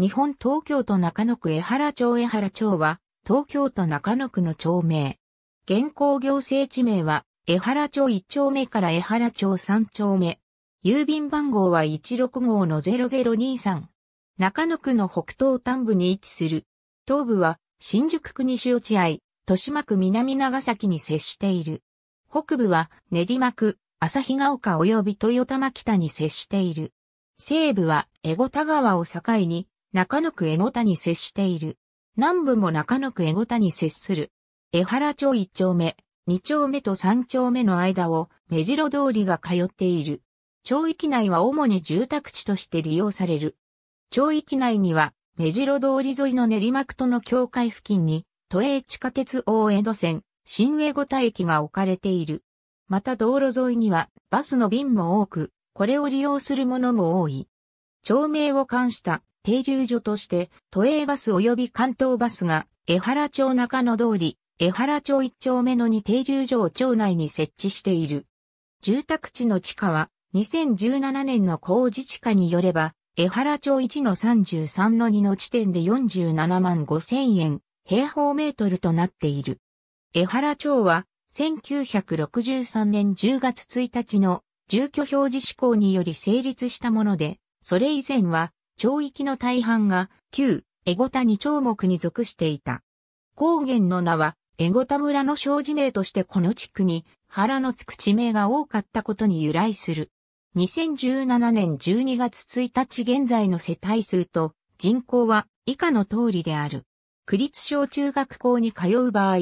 日本東京都中野区江原町江原町は、東京都中野区の町名。現行行政地名は、江原町1丁目から江原町3丁目。郵便番号は16号の0023。中野区の北東端部に位置する。東部は、新宿区西落合、豊島区南長崎に接している。北部は、練馬区、旭ヶ丘及び豊玉北に接している。西部は、江古田川を境に、中野区江ごたに接している。南部も中野区江ごたに接する。江原町1丁目、2丁目と3丁目の間を目白通りが通っている。町域内は主に住宅地として利用される。町域内には目白通り沿いの練馬区との境界付近に都営地下鉄大江戸線、新江古田駅が置かれている。また道路沿いにはバスの便も多く、これを利用する者も多い。町名を冠した停留所として、都営バス及び関東バスが、江原町中野通り、江原町一丁目の2停留所を町内に設置している。住宅地の地価は、2017年の工事地価によれば、江原町1の33の2の地点で47万5千円、平方メートルとなっている。江原町は、1963年10月1日の住居表示施行により成立したもので、それ以前は町域の大半が旧エゴタ二丁目に属していた。高原の名はエゴタ村の小地名としてこの地区に原のつく地名が多かったことに由来する。2017年12月1日現在の世帯数と人口は以下の通りである。区立小中学校に通う場合、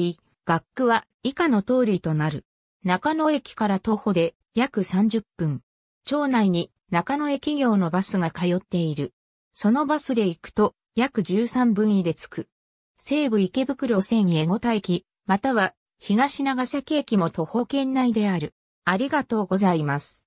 学区は以下の通りとなる。中野駅から徒歩で約30分。町内に中野駅業のバスが通っている。そのバスで行くと約13分位で着く。西武池袋線江ご田駅、または東長崎駅も徒歩圏内である。ありがとうございます。